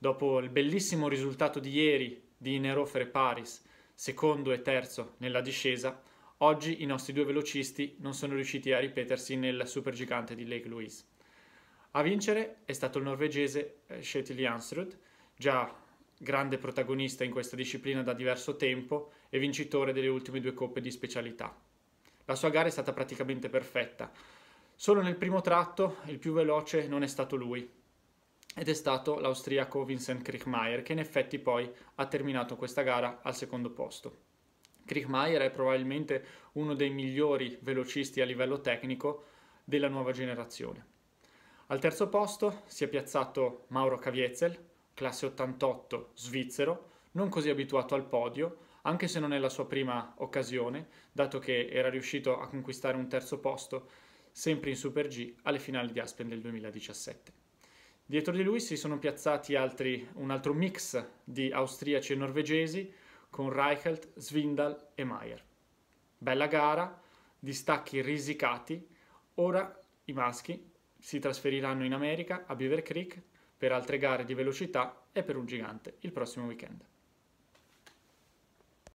Dopo il bellissimo risultato di ieri di Nerofer e Paris, secondo e terzo nella discesa, oggi i nostri due velocisti non sono riusciti a ripetersi nel supergigante di Lake Louise. A vincere è stato il norvegese eh, Kjetil Jansrud, già grande protagonista in questa disciplina da diverso tempo e vincitore delle ultime due coppe di specialità. La sua gara è stata praticamente perfetta, solo nel primo tratto il più veloce non è stato lui, ed è stato l'austriaco Vincent Krichmeier che in effetti poi ha terminato questa gara al secondo posto. Krichmeier è probabilmente uno dei migliori velocisti a livello tecnico della nuova generazione. Al terzo posto si è piazzato Mauro Caviezel, classe 88 svizzero, non così abituato al podio, anche se non è la sua prima occasione, dato che era riuscito a conquistare un terzo posto sempre in Super G alle finali di Aspen del 2017. Dietro di lui si sono piazzati altri, un altro mix di austriaci e norvegesi con Reichelt, Svindal e Maier. Bella gara, distacchi risicati, ora i maschi si trasferiranno in America a Beaver Creek per altre gare di velocità e per un gigante il prossimo weekend.